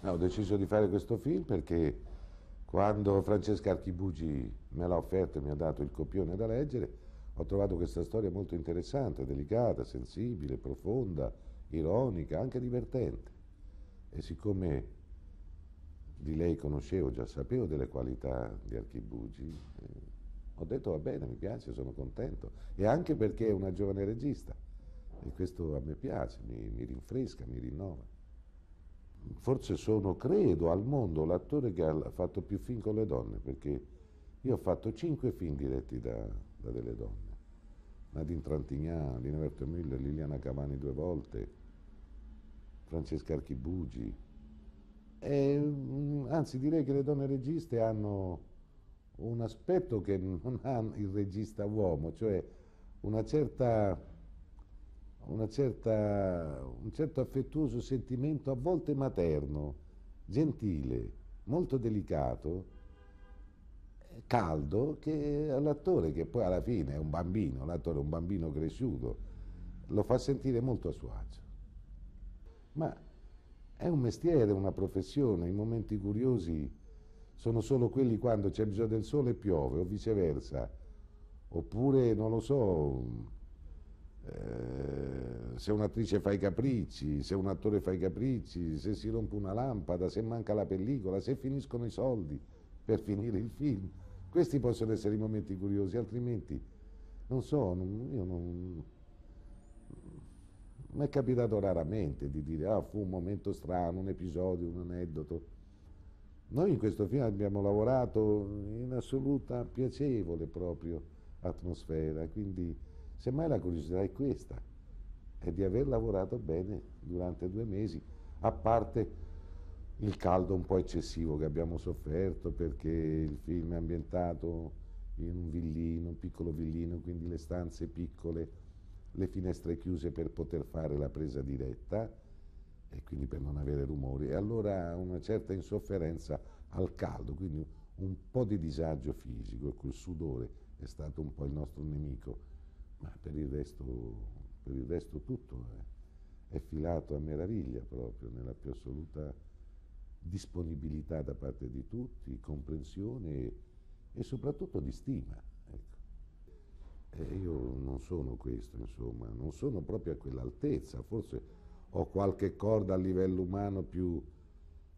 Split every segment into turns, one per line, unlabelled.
No, eh, ho deciso di fare questo film perché quando Francesca Archibugi me l'ha offerto e mi ha dato il copione da leggere, ho trovato questa storia molto interessante, delicata, sensibile, profonda, ironica, anche divertente. E siccome di lei conoscevo, già sapevo delle qualità di Archibugi, eh, ho detto va bene, mi piace, sono contento. E anche perché è una giovane regista e questo a me piace, mi, mi rinfresca, mi rinnova forse sono, credo, al mondo l'attore che ha fatto più film con le donne, perché io ho fatto cinque film diretti da, da delle donne. Nadine Trantignan, Lina Miller, Liliana Cavani due volte, Francesca Archibugi. E, mm, anzi, direi che le donne registe hanno un aspetto che non ha il regista uomo, cioè una certa certa, un certo affettuoso sentimento, a volte materno, gentile, molto delicato, caldo, che all'attore, che poi alla fine è un bambino, l'attore è un bambino cresciuto, lo fa sentire molto a suo agio. Ma è un mestiere, una professione, i momenti curiosi sono solo quelli quando c'è bisogno del sole e piove o viceversa, oppure non lo so, eh, se un'attrice fa i capricci, se un attore fa i capricci, se si rompe una lampada, se manca la pellicola, se finiscono i soldi per finire il film. Questi possono essere i momenti curiosi, altrimenti non so, non, io non... Mi è capitato raramente di dire, ah, fu un momento strano, un episodio, un aneddoto. Noi in questo film abbiamo lavorato in assoluta piacevole proprio atmosfera, quindi Semmai la curiosità è questa, è di aver lavorato bene durante due mesi, a parte il caldo un po' eccessivo che abbiamo sofferto perché il film è ambientato in un villino, un piccolo villino, quindi le stanze piccole, le finestre chiuse per poter fare la presa diretta e quindi per non avere rumori e allora una certa insofferenza al caldo, quindi un po' di disagio fisico ecco il sudore è stato un po' il nostro nemico ma per il resto, per il resto tutto è, è filato a meraviglia proprio, nella più assoluta disponibilità da parte di tutti, comprensione e, e soprattutto di stima. Ecco. Eh, io non sono questo, insomma, non sono proprio a quell'altezza, forse ho qualche corda a livello umano più,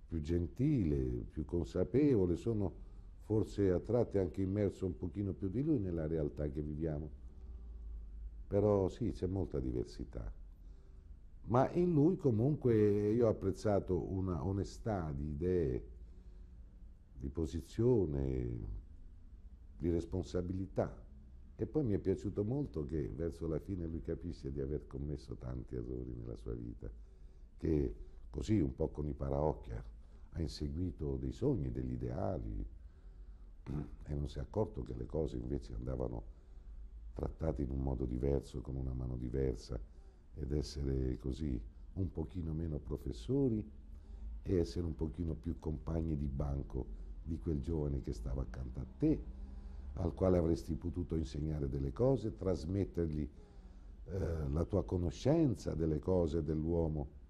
più gentile, più consapevole, sono forse a tratti anche immerso un pochino più di lui nella realtà che viviamo però sì, c'è molta diversità. Ma in lui comunque io ho apprezzato una onestà di idee, di posizione, di responsabilità. E poi mi è piaciuto molto che verso la fine lui capisce di aver commesso tanti errori nella sua vita, che così un po' con i paraocchia ha inseguito dei sogni, degli ideali e non si è accorto che le cose invece andavano trattati in un modo diverso, con una mano diversa ed essere così un pochino meno professori e essere un pochino più compagni di banco di quel giovane che stava accanto a te, al quale avresti potuto insegnare delle cose, trasmettergli eh, la tua conoscenza delle cose dell'uomo.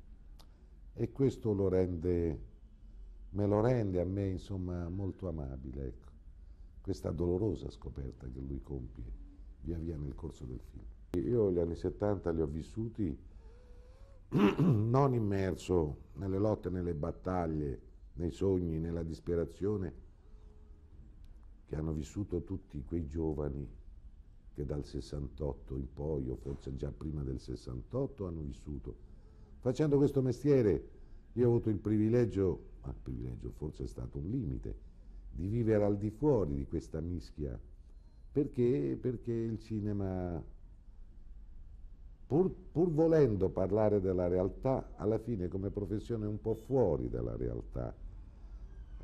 E questo lo rende, me lo rende a me, insomma, molto amabile, ecco, questa dolorosa scoperta che lui compie via via nel corso del film. Io gli anni 70 li ho vissuti non immerso nelle lotte, nelle battaglie, nei sogni, nella disperazione che hanno vissuto tutti quei giovani che dal 68 in poi, o forse già prima del 68, hanno vissuto. Facendo questo mestiere io ho avuto il privilegio, ma il privilegio forse è stato un limite, di vivere al di fuori di questa mischia perché? Perché il cinema, pur, pur volendo parlare della realtà, alla fine come professione è un po' fuori dalla realtà.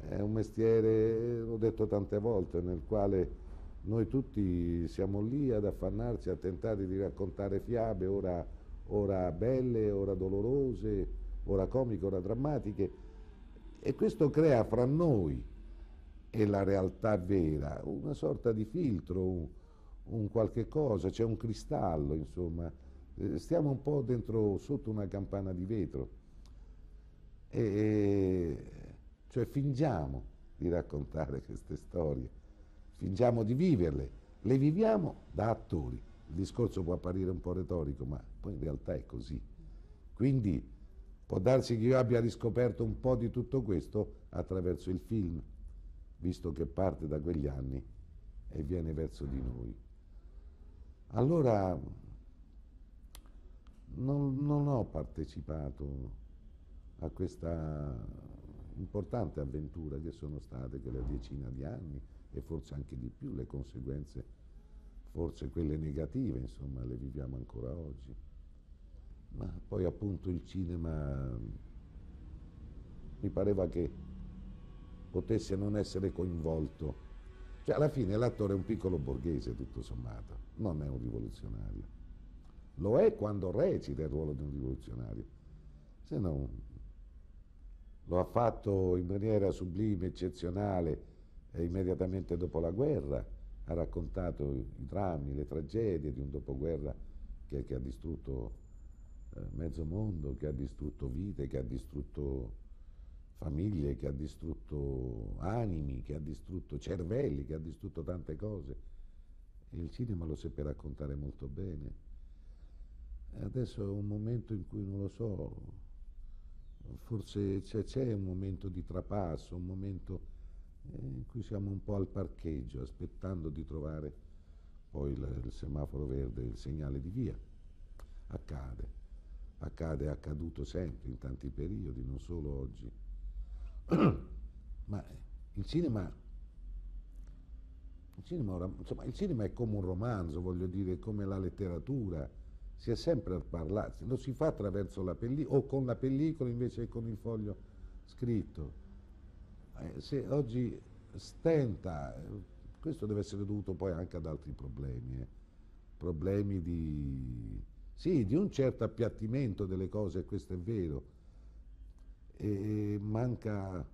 È un mestiere, l'ho detto tante volte, nel quale noi tutti siamo lì ad affannarci, a tentare di raccontare fiabe, ora, ora, belle, ora dolorose, ora comiche, ora drammatiche, e questo crea fra noi e la realtà vera, una sorta di filtro, un, un qualche cosa, c'è cioè un cristallo, insomma, eh, stiamo un po' dentro, sotto una campana di vetro, e, cioè fingiamo di raccontare queste storie, fingiamo di viverle, le viviamo da attori. Il discorso può apparire un po' retorico, ma poi in realtà è così. Quindi può darsi che io abbia riscoperto un po' di tutto questo attraverso il film visto che parte da quegli anni e viene verso di noi. Allora non, non ho partecipato a questa importante avventura che sono state quella decina di anni e forse anche di più le conseguenze, forse quelle negative, insomma, le viviamo ancora oggi. Ma poi appunto il cinema mi pareva che potesse non essere coinvolto. Cioè, alla fine l'attore è un piccolo borghese, tutto sommato, non è un rivoluzionario. Lo è quando recita il ruolo di un rivoluzionario, se no lo ha fatto in maniera sublime, eccezionale, eh, immediatamente dopo la guerra, ha raccontato i drammi, le tragedie di un dopoguerra che, che ha distrutto eh, mezzo mondo, che ha distrutto vite, che ha distrutto famiglie, che ha distrutto animi, che ha distrutto cervelli, che ha distrutto tante cose. E il cinema lo seppe raccontare molto bene. Adesso è un momento in cui non lo so, forse c'è, un momento di trapasso, un momento eh, in cui siamo un po' al parcheggio, aspettando di trovare poi il, il semaforo verde, il segnale di via. Accade, accade, è accaduto sempre in tanti periodi, non solo oggi ma il cinema, il cinema, insomma, il cinema è come un romanzo, voglio dire, come la letteratura, si è sempre a parlarsi, lo si fa attraverso la pellicola o con la pellicola invece che con il foglio scritto. Eh, se oggi stenta, questo deve essere dovuto poi anche ad altri problemi, eh. problemi di, sì, di un certo appiattimento delle cose, questo è vero, e manca,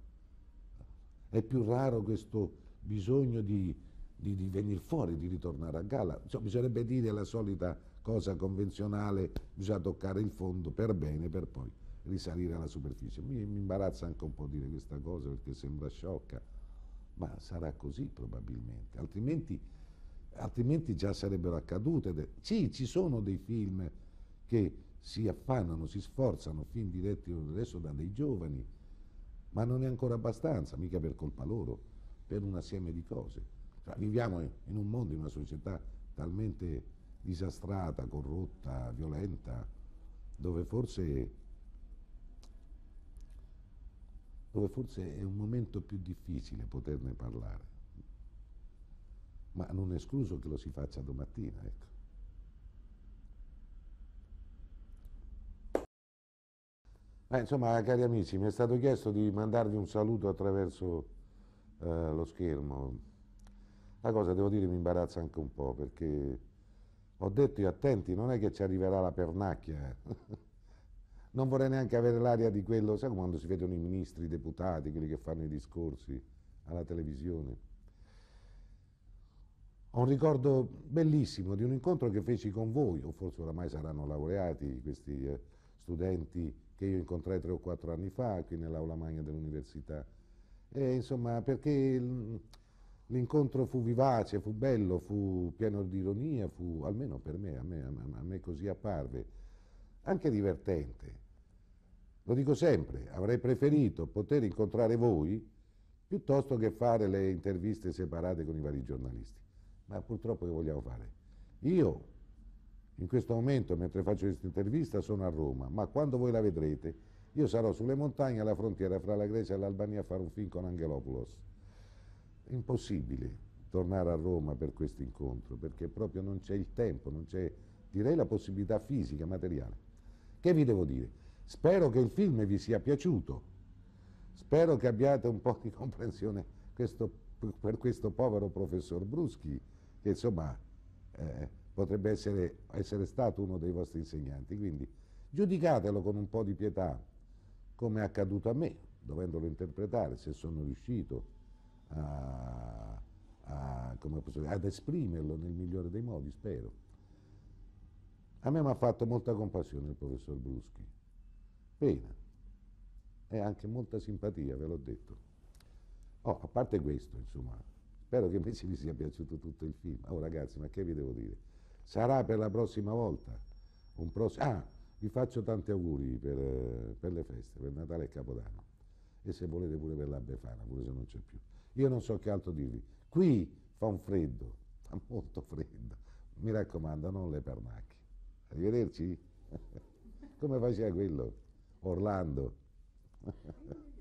è più raro questo bisogno di, di, di venire fuori, di ritornare a galla. Cioè, bisognerebbe dire la solita cosa convenzionale, bisogna toccare il fondo per bene per poi risalire alla superficie. Mi, mi imbarazza anche un po' dire questa cosa perché sembra sciocca, ma sarà così probabilmente, altrimenti, altrimenti già sarebbero accadute. Sì, ci sono dei film che si affannano, si sforzano, film diretti adesso da dei giovani, ma non è ancora abbastanza, mica per colpa loro, per un assieme di cose. Cioè, viviamo in un mondo, in una società talmente disastrata, corrotta, violenta, dove forse, dove forse è un momento più difficile poterne parlare. Ma non è escluso che lo si faccia domattina, ecco. Beh, insomma, cari amici, mi è stato chiesto di mandarvi un saluto attraverso eh, lo schermo. La cosa, devo dire, mi imbarazza anche un po', perché ho detto, attenti, non è che ci arriverà la pernacchia. Eh. non vorrei neanche avere l'aria di quello, sai quando si vedono i ministri, i deputati, quelli che fanno i discorsi alla televisione. Ho un ricordo bellissimo di un incontro che feci con voi, o forse oramai saranno laureati questi eh, studenti che io incontrai tre o quattro anni fa qui nell'aula magna dell'università. E, insomma, perché l'incontro fu vivace, fu bello, fu pieno di ironia, fu, almeno per me, a me, a me così apparve, anche divertente. Lo dico sempre, avrei preferito poter incontrare voi piuttosto che fare le interviste separate con i vari giornalisti. Ma purtroppo che vogliamo fare? Io in questo momento, mentre faccio questa intervista, sono a Roma, ma quando voi la vedrete, io sarò sulle montagne alla frontiera fra la Grecia e l'Albania a fare un film con Angelopoulos. Impossibile tornare a Roma per questo incontro, perché proprio non c'è il tempo, non c'è, direi, la possibilità fisica, materiale. Che vi devo dire? Spero che il film vi sia piaciuto, spero che abbiate un po' di comprensione questo, per questo povero professor Bruschi, che insomma... Eh, potrebbe essere, essere stato uno dei vostri insegnanti. Quindi giudicatelo con un po' di pietà, come è accaduto a me, dovendolo interpretare, se sono riuscito a, a, posso, ad esprimerlo nel migliore dei modi, spero. A me mi ha fatto molta compassione il professor Bruschi, pena, e anche molta simpatia, ve l'ho detto. Oh, a parte questo, insomma, spero che invece vi sia piaciuto tutto il film. Oh ragazzi, ma che vi devo dire? sarà per la prossima volta. un Pross ah, vi faccio tanti auguri per, per, le feste, per Natale e Capodanno e se volete pure per la Befana, pure se non c'è più. Io non so che altro dirvi. Qui fa un freddo, fa molto freddo. Mi raccomando, non le pernacche. Arrivederci. Come faceva quello? Orlando.